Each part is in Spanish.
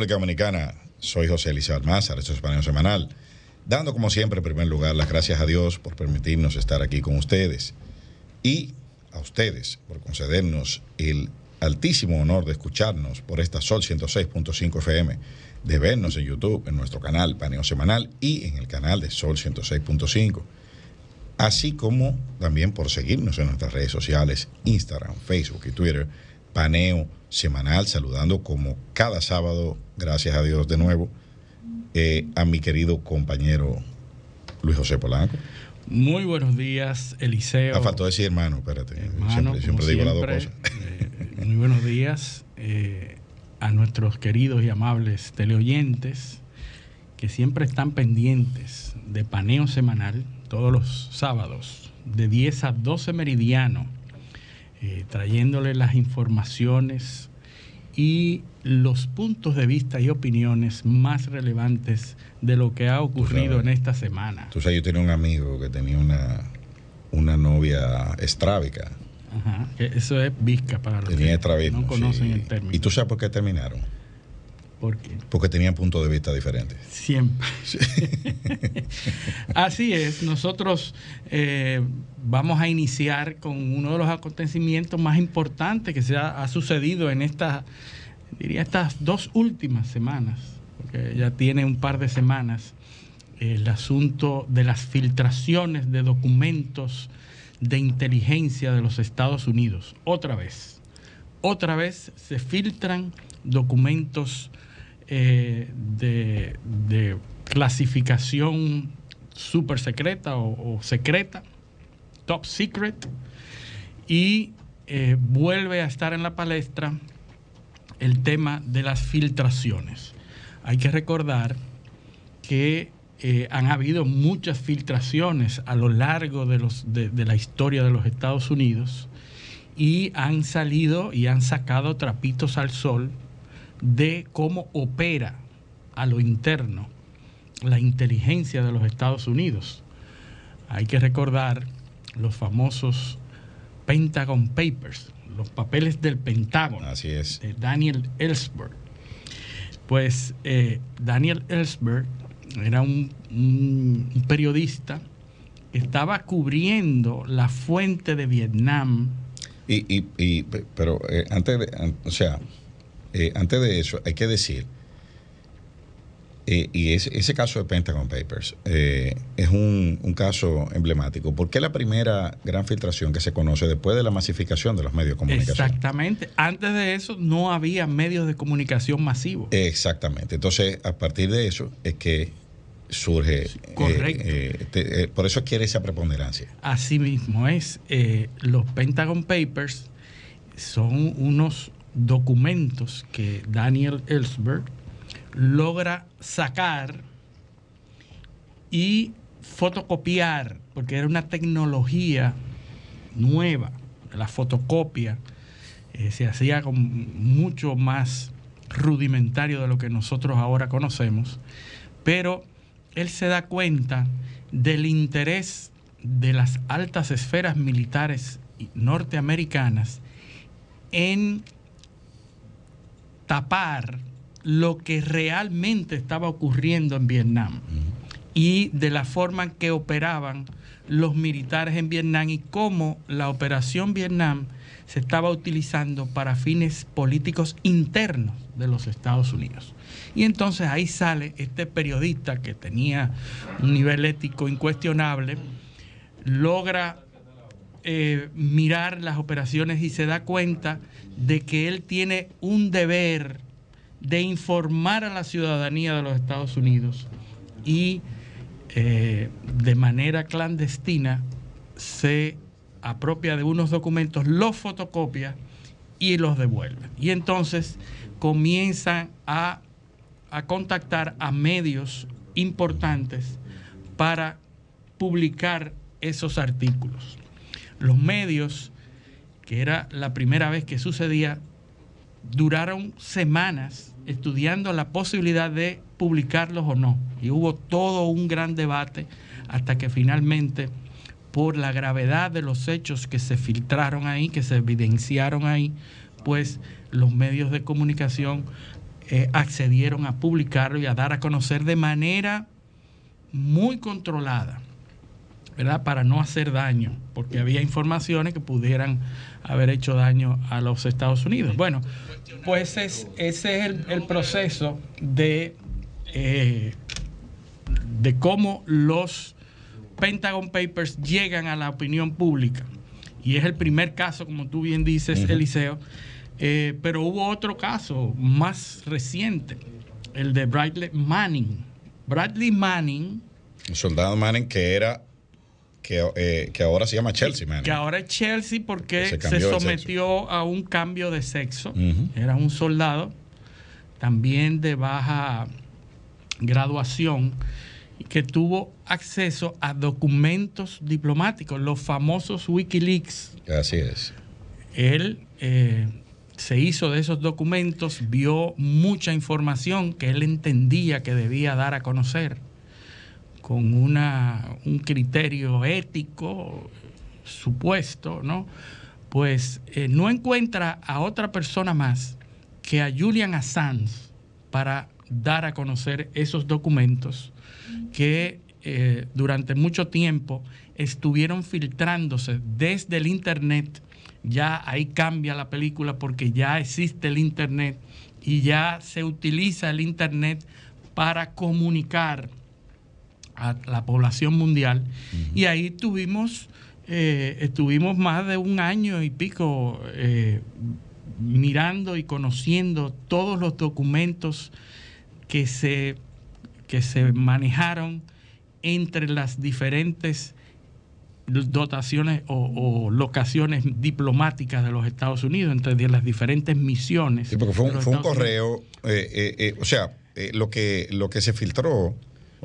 República Dominicana. Soy José Elizabeth Almázar, esto es Paneo Semanal. Dando, como siempre, en primer lugar, las gracias a Dios por permitirnos estar aquí con ustedes y a ustedes por concedernos el altísimo honor de escucharnos por esta Sol 106.5 FM, de vernos en YouTube, en nuestro canal Paneo Semanal y en el canal de Sol 106.5, así como también por seguirnos en nuestras redes sociales, Instagram, Facebook y Twitter paneo semanal, saludando como cada sábado, gracias a Dios de nuevo, eh, a mi querido compañero Luis José Polanco. Muy buenos días, Eliseo. faltó decir hermano, espérate. siempre, digo las dos cosas. Eh, eh, muy buenos días a nuestros queridos y amables teleoyentes que siempre están pendientes de paneo semanal todos los sábados de 10 a 12 meridiano eh, trayéndole las informaciones y los puntos de vista y opiniones más relevantes de lo que ha ocurrido en esta semana. Tú sabes, yo tenía un amigo que tenía una, novia estrábica. Ajá, eso es visca para los que no conocen el término. ¿Y tú sabes por qué terminaron? Porque tenían puntos de vista diferentes. Siempre. Así es, nosotros eh, vamos a iniciar con uno de los acontecimientos más importantes que se ha, ha sucedido en estas, diría, estas dos últimas semanas, porque ya tiene un par de semanas, el asunto de las filtraciones de documentos de inteligencia de los Estados Unidos. Otra vez, otra vez se filtran documentos eh, de, clasificación super secreta o, secreta, top secret, y eh, vuelve a estar en la palestra el tema de las filtraciones. Hay que recordar que eh, han habido muchas filtraciones a lo largo de, los, de la historia de los Estados Unidos y han salido y han sacado trapitos al sol de cómo opera a lo interno la inteligencia de los Estados Unidos. Hay que recordar los famosos Pentagon Papers, los papeles del Pentágono. Así es. Daniel Ellsberg. Pues eh, Daniel Ellsberg era un, periodista que estaba cubriendo la fuente de Vietnam. Y, y, y pero eh, antes de, o sea, eh, antes de eso, hay que decir, eh, y ese caso de Pentagon Papers eh, es un, caso emblemático, porque es la primera gran filtración que se conoce después de la masificación de los medios de comunicación. Exactamente, antes de eso no había medios de comunicación masivos. Exactamente, entonces a partir de eso es que surge. Correcto. Este, por eso quiere esa preponderancia. Así mismo es. los Pentagon Papers son unos documentos que Daniel Ellsberg logra sacar y fotocopiar, porque era una tecnología nueva, la fotocopia eh, se hacía con mucho más rudimentario de lo que nosotros ahora conocemos, pero él se da cuenta del interés de las altas esferas militares norteamericanas en tapar lo que realmente estaba ocurriendo en Vietnam y de la forma en que operaban los militares en Vietnam y cómo la operación Vietnam se estaba utilizando para fines políticos internos de los Estados Unidos. Y entonces ahí sale este periodista que tenía un nivel ético incuestionable, logra eh, mirar las operaciones y se da cuenta de que él tiene un deber de informar a la ciudadanía de los Estados Unidos y eh, de manera clandestina se apropia de unos documentos, los fotocopia y los devuelve. Y entonces comienzan a contactar a medios importantes para publicar esos artículos los medios, que era la primera vez que sucedía, duraron semanas estudiando la posibilidad de publicarlos o no. Y hubo todo un gran debate hasta que finalmente, por la gravedad de los hechos que se filtraron ahí, que se evidenciaron ahí, pues los medios de comunicación eh, accedieron a publicarlo y a dar a conocer de manera muy controlada ¿verdad? Para no hacer daño, porque había informaciones que pudieran haber hecho daño a los Estados Unidos. Bueno, pues es, ese es el, proceso de, eh, de cómo los Pentagon Papers llegan a la opinión pública. Y es el primer caso, como tú bien dices, Eliseo. Eh, pero hubo otro caso más reciente, el de Bradley Manning. Bradley Manning. El soldado Manning, que era eh, que, ahora se llama Chelsea, Que ahora es Chelsea porque se, sometió a un cambio de sexo. Era un soldado, también de baja graduación, que tuvo acceso a documentos diplomáticos, los famosos Wikileaks. Así es. Él eh, se hizo de esos documentos, vio mucha información que él entendía que debía dar a conocer con un criterio ético supuesto, ¿no? Pues eh, no encuentra a otra persona más que a Julian Assange para dar a conocer esos documentos que eh, durante mucho tiempo estuvieron filtrándose desde el Internet. Ya ahí cambia la película porque ya existe el Internet y ya se utiliza el Internet para comunicar a la población mundial. Y ahí tuvimos, eh, estuvimos más de un año y pico eh, mirando y conociendo todos los documentos que se, que se manejaron entre las diferentes dotaciones o, locaciones diplomáticas de los Estados Unidos, entre las diferentes misiones. porque fue un, correo, eh, o sea, lo, que, lo que se filtró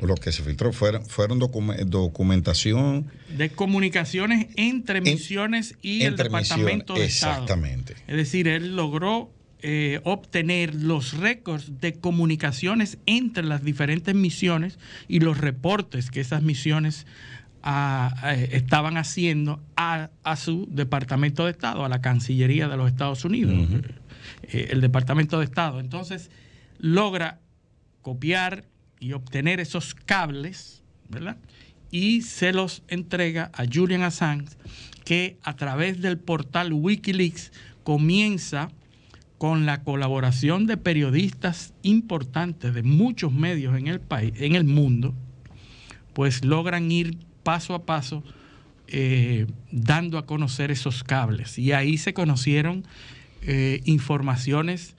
lo que se filtró fueron, fueron documentación. De comunicaciones entre misiones y el Departamento de estado exactamente. Es decir, él logró eh, obtener los récords de comunicaciones entre las diferentes misiones y los reportes que esas misiones ah, eh, estaban haciendo a, su Departamento de Estado, a la Cancillería de los Estados Unidos, eh, el Departamento de Estado. Entonces, logra copiar y obtener esos cables, ¿verdad? Y se los entrega a Julian Assange, que a través del portal Wikileaks comienza con la colaboración de periodistas importantes de muchos medios en el país, en el mundo, pues logran ir paso a paso eh, dando a conocer esos cables. Y ahí se conocieron eh, informaciones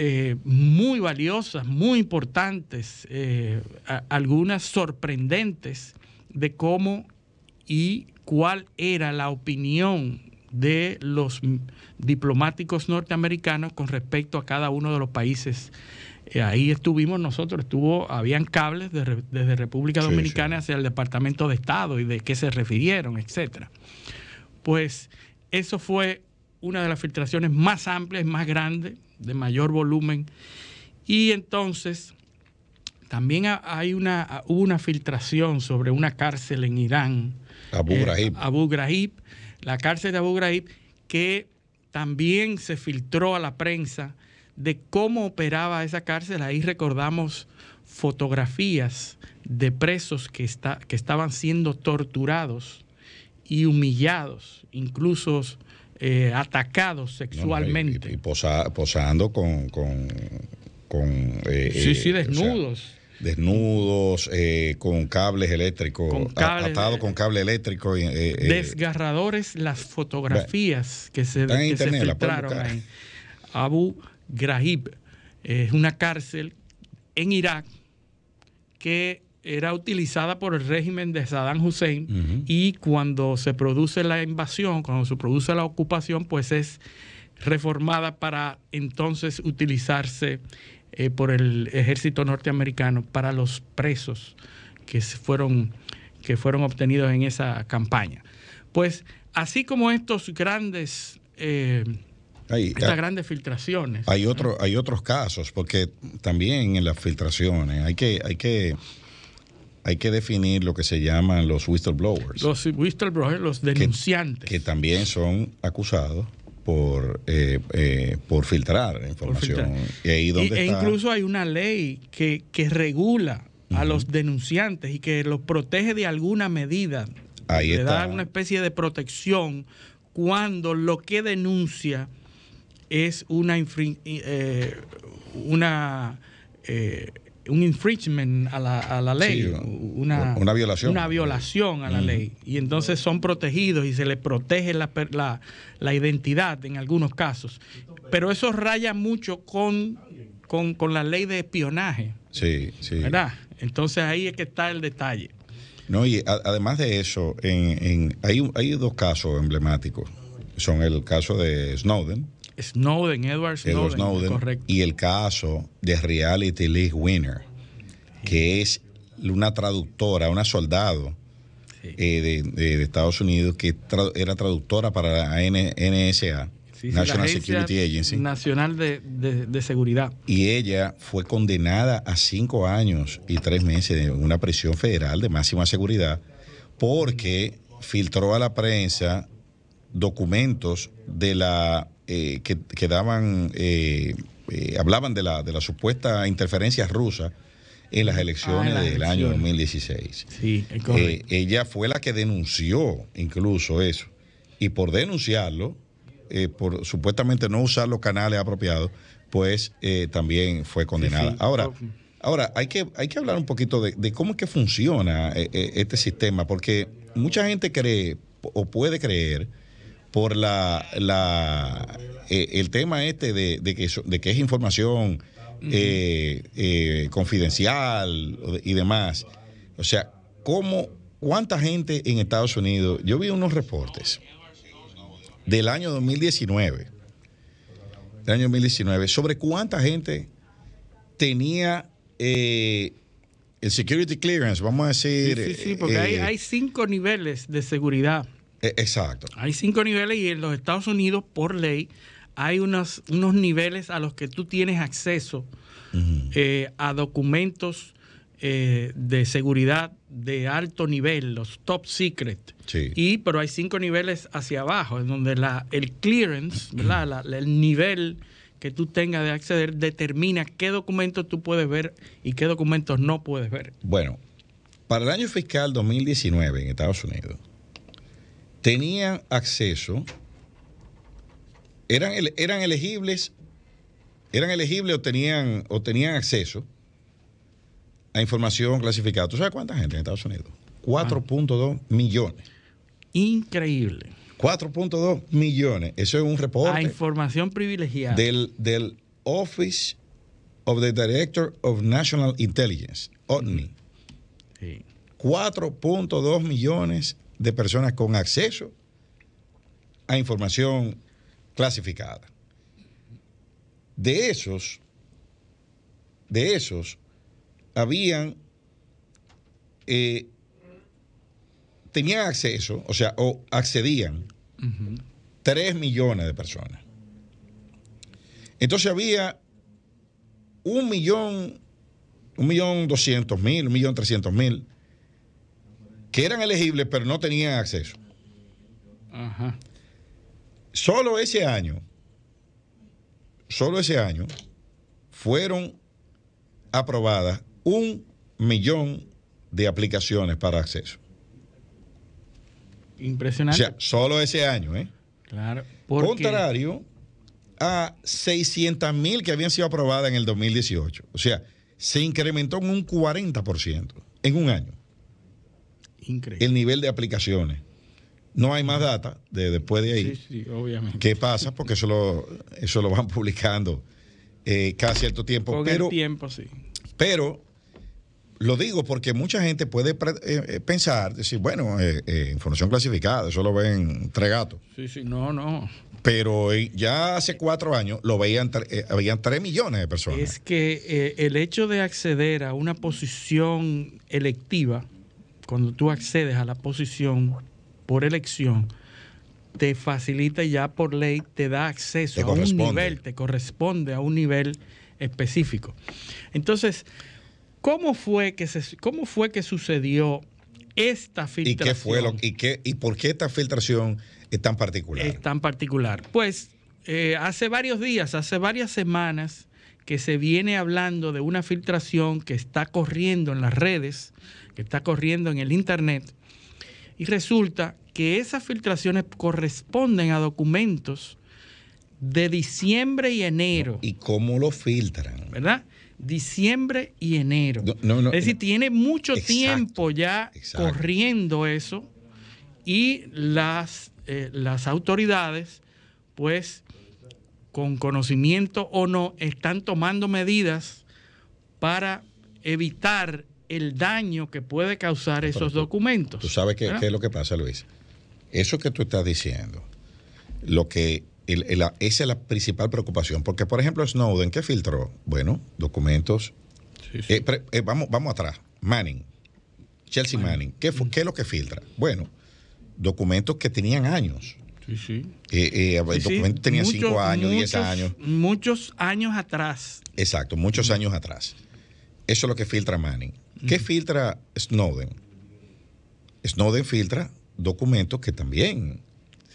eh, muy valiosas, muy importantes, eh, algunas sorprendentes de cómo y cuál era la opinión de los diplomáticos norteamericanos con respecto a cada uno de los países. Eh, ahí estuvimos nosotros, estuvo, habían cables desde República Dominicana hacia el Departamento de Estado y de qué se refirieron, etcétera. Pues eso fue una de las filtraciones más amplias, más grandes de mayor volumen. Y entonces también hay una, hubo una filtración sobre una cárcel en Irán. Abu eh, Ghraib. Abu Ghraib, la cárcel de Abu Ghraib, que también se filtró a la prensa de cómo operaba esa cárcel. Ahí recordamos fotografías de presos que, está, que estaban siendo torturados y humillados, incluso eh, atacados sexualmente. y, posando con... con, eh, eh, desnudos. desnudos, con cables eléctricos, con cables, eléctricos... con cable eléctrico. desgarradores las fotografías que se, que se filtraron en Abu Ghraib. Es una cárcel en Irak que era utilizada por el régimen de Saddam Hussein y cuando se produce la invasión, cuando se produce la ocupación, pues es reformada para entonces utilizarse eh, por el ejército norteamericano para los presos que fueron, que fueron obtenidos en esa campaña. Pues así como estos grandes... Eh, estas grandes filtraciones. Hay, otro, hay otros casos, porque también en las filtraciones hay que, hay que hay que definir lo que se llaman los whistleblowers. Los whistleblowers, los denunciantes. Que, también son acusados por, eh, eh, por filtrar información. E, e incluso hay una ley que, regula a los denunciantes y que los protege de alguna medida. Ahí Le da una especie de protección cuando lo que denuncia es una, eh, una eh, un infringement a la, a la ley, una, violación. Una violación a la ley. Y entonces son protegidos y se les protege la, la, la identidad en algunos casos. Pero eso raya mucho con, con, la ley de espionaje. Sí, sí. ¿Verdad? Entonces ahí es que está el detalle. No, y además de eso, en, en, hay, hay dos casos emblemáticos. Son el caso de Snowden Snowden, Edward Snowden. correcto. Y el caso de Reality League Winner, que es una traductora, una soldado eh, de, Estados Unidos que era traductora para la NSA. National Security Agency. Nacional de, Seguridad. Y ella fue condenada a cinco años y tres meses de una prisión federal de máxima seguridad porque filtró a la prensa documentos de la eh, que, daban, eh, eh, hablaban de la, de la supuesta interferencia rusa en las ah, elecciones del año 2016. Sí, ella fue la que denunció incluso eso. Y por denunciarlo, por supuestamente no usar los canales apropiados, pues también fue condenada. Ahora, Ahora, hay que, hay que hablar un poquito de, cómo es que funciona este sistema, porque mucha gente cree o puede creer por la, la eh, el tema este de, de, que, de que es información eh, eh, confidencial y demás. O sea, ¿cómo, ¿cuánta gente en Estados Unidos? Yo vi unos reportes del año 2019, del año 2019, sobre cuánta gente tenía el security clearance, vamos a decir. Sí, sí, porque hay, hay cinco niveles de seguridad e, exacto. Hay cinco niveles y en los Estados Unidos, por ley, hay unos, unos niveles a los que tú tienes acceso eh, a documentos eh, de seguridad de alto nivel, los top secret. Sí. Y, pero hay cinco niveles hacia abajo, en donde la, el clearance, el nivel que tú tengas de acceder determina qué documentos tú puedes ver y qué documentos no puedes ver. Bueno, para el año fiscal 2019 en Estados Unidos, tenían acceso, eran, eran elegibles, eran elegibles o tenían, o tenían acceso a información clasificada. ¿Tú sabes cuánta gente en Estados Unidos? 4.2 ah. millones. Increíble. 4.2 millones. Eso es un reporte. A información privilegiada. Del, del Office of the Director of National Intelligence, OTNI. 4.2 millones de personas con acceso a información clasificada. De esos, de esos, habían, eh, tenían acceso, o sea, o accedían tres 3 millones de personas. Entonces había un millón, un millón doscientos mil, un millón trescientos mil que eran elegibles pero no tenían acceso. Ajá. Solo ese año, solo ese año, fueron aprobadas un millón de aplicaciones para acceso. Impresionante. O sea, solo ese año, ¿eh? Claro. Contrario a 600 mil que habían sido aprobadas en el 2018. O sea, se incrementó en un 40% en un año el nivel de aplicaciones. No hay más data de, después de ahí. Sí, sí, obviamente. ¿Qué pasa? Porque eso lo, eso lo van publicando eh, cada cierto tiempo. pero, tiempo, sí. Pero lo digo porque mucha gente puede eh, eh, pensar, decir, bueno, eh, información clasificada, eso lo ven tres gatos. Sí, sí, no, no. Pero ya hace cuatro años lo veían, habían tres millones de personas. Es que el hecho de acceder a una posición electiva cuando tú accedes a la posición por elección, te facilita ya por ley, te da acceso a un nivel, te corresponde a un nivel específico. Entonces, ¿cómo fue que, se, cómo fue que sucedió esta filtración? ¿Y, fue y, qué, ¿Y por qué esta filtración es tan particular? Es tan particular. Pues eh, hace varios días, hace varias semanas, que se viene hablando de una filtración que está corriendo en las redes, que está corriendo en el Internet, y resulta que esas filtraciones corresponden a documentos de diciembre y enero. ¿Y cómo lo filtran? ¿Verdad? Diciembre y enero. es decir, tiene mucho tiempo ya corriendo eso y las, eh, las autoridades pues con conocimiento o no, están tomando medidas para evitar el daño que puede causar esos documentos. Tú sabes qué, es lo que pasa, Luis. Eso que tú estás diciendo, lo que esa es la principal preocupación. Porque, por ejemplo, Snowden, ¿qué filtró? Bueno, documentos. Eh, eh, vamos, vamos atrás. Manning, Chelsea Manning, mm. ¿qué es lo que filtra? Bueno, documentos que tenían años. Sí, eh, eh, el documento tenía 5 años, 10 años. Muchos años atrás. Exacto, muchos años atrás. Eso es lo que filtra Manning. ¿Qué filtra Snowden? Snowden filtra documentos que también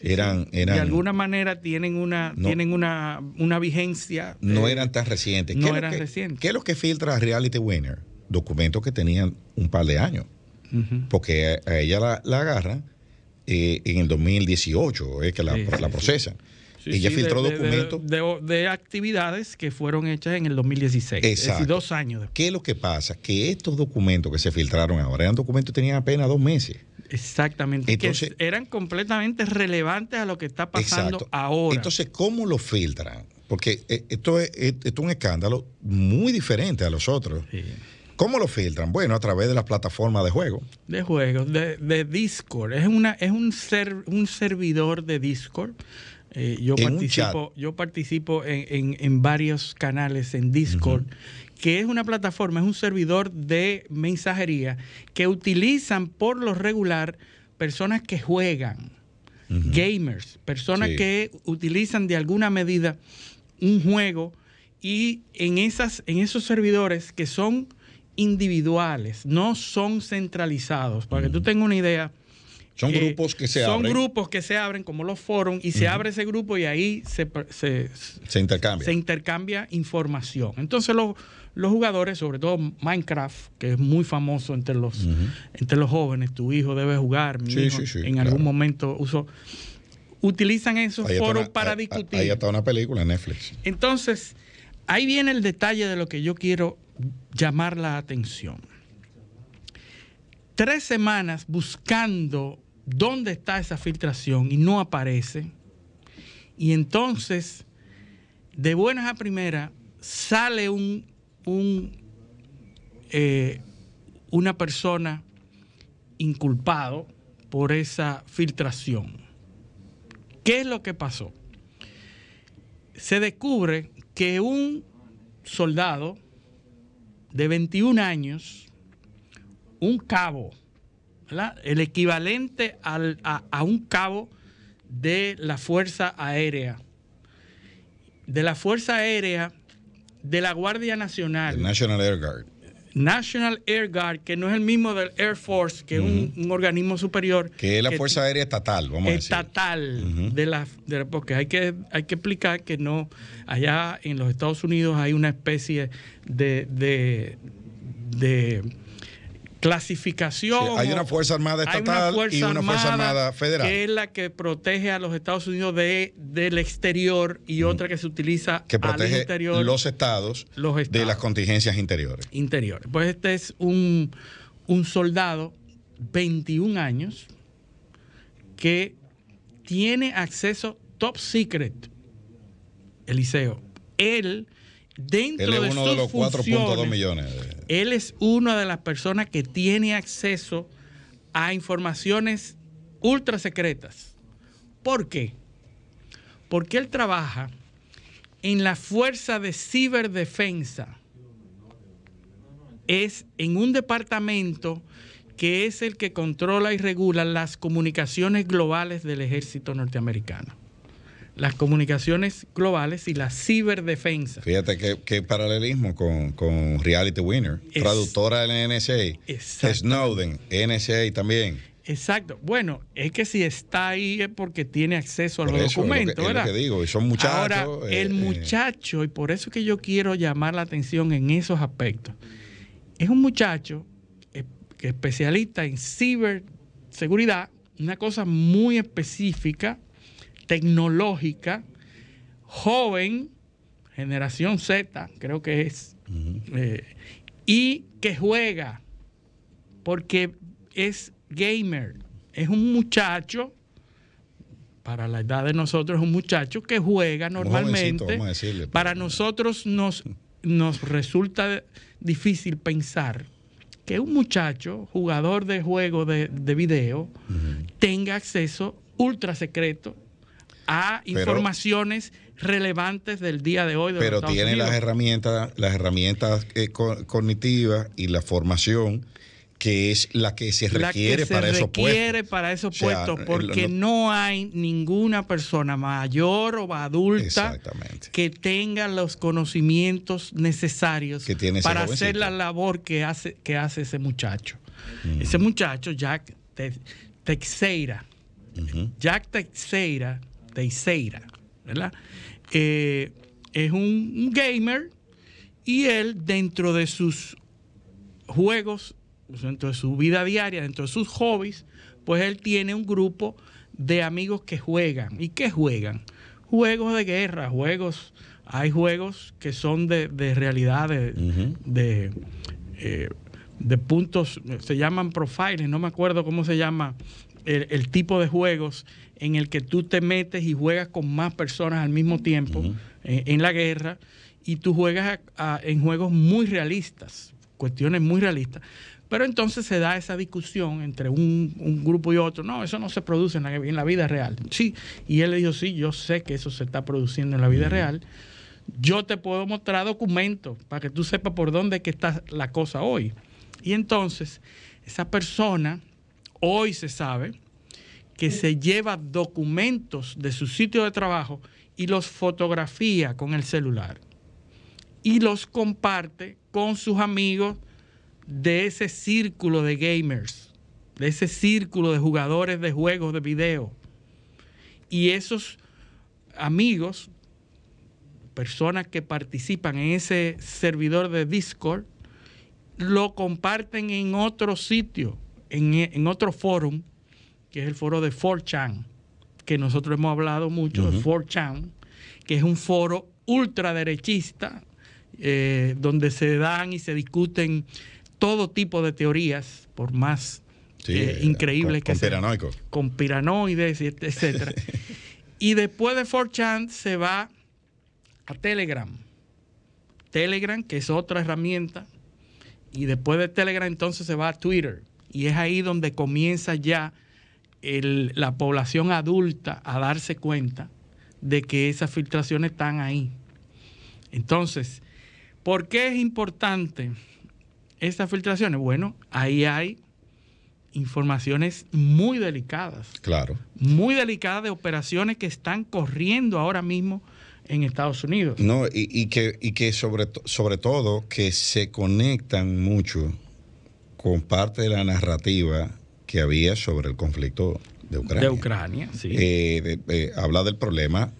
eran, eran, de alguna manera tienen una tienen una, vigencia no eran tan recientes no eran recientes qué es lo que filtra Reality Winner documentos que tenían un par de años porque a, ella la, la, agarran eh, en el 2018, es eh, que la, la procesan. Ella filtró documentos. De, actividades que fueron hechas en el 2016. Exacto. Es dos años después. ¿Qué es lo que pasa? Que estos documentos que se filtraron ahora eran documentos que tenían apenas dos meses. Exactamente. Entonces, eran completamente relevantes a lo que está pasando ahora. Entonces, ¿cómo lo filtran? Porque eh, esto es, esto es un escándalo muy diferente a los otros. Sí. ¿Cómo lo filtran? Bueno, a través de las plataformas de juego. De juego, de, de, Discord. Es, una, es un, ser, un servidor de Discord. Eh, yo, participo, yo participo en, en, varios canales en Discord, que es una plataforma, es un servidor de mensajería que utilizan por lo regular personas que juegan, gamers, personas que utilizan de alguna medida un juego y en, esas, en esos servidores que son individuales, no son centralizados. Para que tú tengas una idea. Son eh, grupos que se abren. Son grupos que se abren, como los foros, y se abre ese grupo y ahí se, se, intercambia. información. Entonces los, jugadores, sobre todo Minecraft, que es muy famoso entre los, entre los jóvenes, tu hijo debe jugar, mi hijo en algún momento usó, utilizan esos foros para discutir. Ahí está una película Netflix. Entonces, ahí viene el detalle de lo que yo quiero llamar la atención. Tres semanas buscando dónde está esa filtración y no aparece. Y entonces, de buenas a primeras, sale un, eh, una persona inculpado por esa filtración. ¿Qué es lo que pasó? Se descubre que un soldado de 21 años, un cabo, el equivalente al, a, un cabo de la Fuerza Aérea, de la Fuerza Aérea de la Guardia Nacional. Air Guard. National Air Guard, que no es el mismo del Air Force, que es un, organismo superior. Que es la Fuerza Aérea Estatal, vamos a decir. Estatal, de la, porque hay que, hay que explicar que no, allá en los Estados Unidos hay una especie de clasificación. hay una Fuerza Armada Estatal y una Fuerza Armada, Federal. Que es la que protege a los Estados Unidos de, del exterior y otra que se utiliza que protege los, estados los de las contingencias interiores. Interiores. Pues este es un, un soldado, 21 años, que tiene acceso top secret, Eliseo. Él él es uno de los 4.2 millones. Él es una de las personas que tiene acceso a informaciones ultra secretas. ¿Por qué? Porque él trabaja en la fuerza de ciberdefensa. Es en un departamento que es el que controla y regula las comunicaciones globales del ejército norteamericano las comunicaciones globales y la ciberdefensa. Fíjate qué, paralelismo con, Reality Winner, traductora del NSA, Snowden, NSA también. Exacto. Bueno, es que si está ahí es porque tiene acceso a los documentos, lo que, ¿verdad? son Ahora, eh, el eh. muchacho, y por eso que yo quiero llamar la atención en esos aspectos, es un muchacho eh, que especialista en ciberseguridad, una cosa muy específica tecnológica, joven, generación Z, creo que es, eh, y que juega, porque es gamer, es un muchacho, para la edad de nosotros, es un muchacho que juega normalmente. para nosotros nos, nos resulta difícil pensar que un muchacho, jugador de juego de, de video, tenga acceso ultra secreto a informaciones relevantes del día de hoy. pero tiene las herramientas, las herramientas eh, cognitivas y la formación que es la que se requiere para esos puestos. para esos puestos, eh, porque no, hay ninguna persona mayor o adulta que tenga los conocimientos necesarios para hacer la labor que hace, que hace ese muchacho. Mm. Ese muchacho, Jack Teixeira, Jack Teixeira Teixeira, ¿verdad? Eh, es un, gamer y él dentro de sus juegos, dentro de su vida diaria, dentro de sus hobbies, pues él tiene un grupo de amigos que juegan. ¿Y qué juegan? Juegos de guerra, juegos... Hay juegos que son de, de realidad, de, eh, de puntos, se llaman profiles, no me acuerdo cómo se llama el, tipo de juegos en el que tú te metes y juegas con más personas al mismo tiempo eh, en, la guerra y tú juegas en juegos muy realistas, cuestiones muy realistas. Pero entonces se da esa discusión entre un, grupo y otro. No, eso no se produce en la, vida real. Sí, y él le dijo, sí, yo sé que eso se está produciendo en la vida real. Yo te puedo mostrar documentos para que tú sepas por dónde que está la cosa hoy. Y entonces esa persona hoy se sabe que se lleva documentos de su sitio de trabajo y los fotografía con el celular y los comparte con sus amigos de ese círculo de gamers, de ese círculo de jugadores de juegos de video. Y esos amigos, personas que participan en ese servidor de Discord, lo comparten en otro sitio e, en, otro foro, que es el foro de 4chan, que nosotros hemos hablado mucho de 4chan, que es un foro ultraderechista, eh, donde se dan y se discuten todo tipo de teorías, por más eh, eh, increíbles que sean. Con piranoides, etc. y después de 4chan se va a Telegram. Telegram, que es otra herramienta. Y después de Telegram entonces se va a Twitter y es ahí donde comienza ya la población adulta a darse cuenta de que esas filtraciones están ahí. Entonces, ¿por qué es importante estas filtraciones? Bueno, ahí hay informaciones muy delicadas. Claro. Muy delicadas de operaciones que están corriendo ahora mismo en Estados Unidos. No, y, que, que sobre, sobre todo que se conectan mucho con parte de la narrativa que había sobre el conflicto de Ucrania. De Ucrania, sí. Eh, habla del problema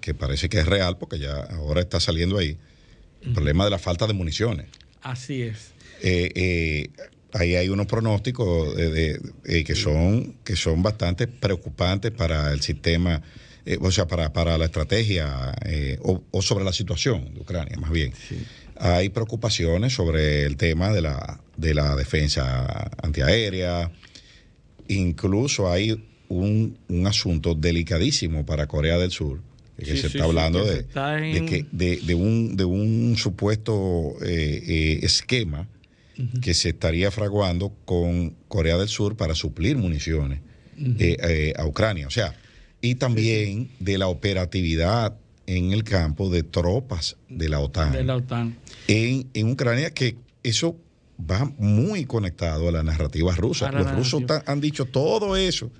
que parece que es real, porque ya ahora está saliendo ahí, el problema de la falta de municiones. Así es. Eh, eh, ahí hay unos pronósticos que, son, que son bastante preocupantes para el sistema, o sea, para, la estrategia o, sobre la situación de Ucrania, más bien. Hay preocupaciones sobre el tema de la de la defensa antiaérea. Incluso hay un, asunto delicadísimo para Corea del Sur, que se está hablando de, de, un, supuesto eh, eh, esquema que se estaría fraguando con Corea del Sur para suplir municiones eh, a Ucrania. O sea, y también de la operatividad en el campo de tropas de la OTAN. De la OTAN. En, en Ucrania, que eso va muy conectado a la narrativa rusa. los rusos han dicho todo eso,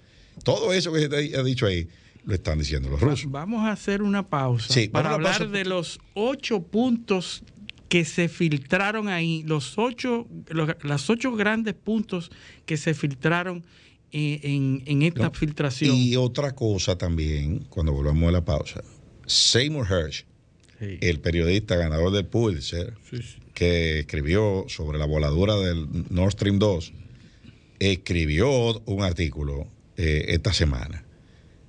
todo eso que se ha dicho ahí, lo están diciendo los rusos. Vamos a hacer una pausa para hablar de los ocho puntos que se filtraron ahí, los ocho, las ocho grandes puntos que se filtraron eh, en, esta filtración. Y otra cosa también, cuando volvamos a la pausa, Seymour Hersh, el periodista ganador del Pulitzer, sí que escribió sobre la voladura del Nord Stream 2, escribió un artículo eh, esta semana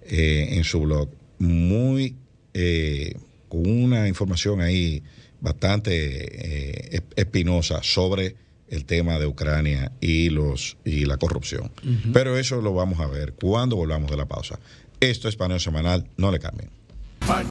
eh, en su blog muy eh, con una información ahí bastante espinosa sobre el tema de Ucrania y los y la corrupción. Pero eso lo vamos a ver cuando volvamos de la pausa. Esto es paneo semanal, no le cambien.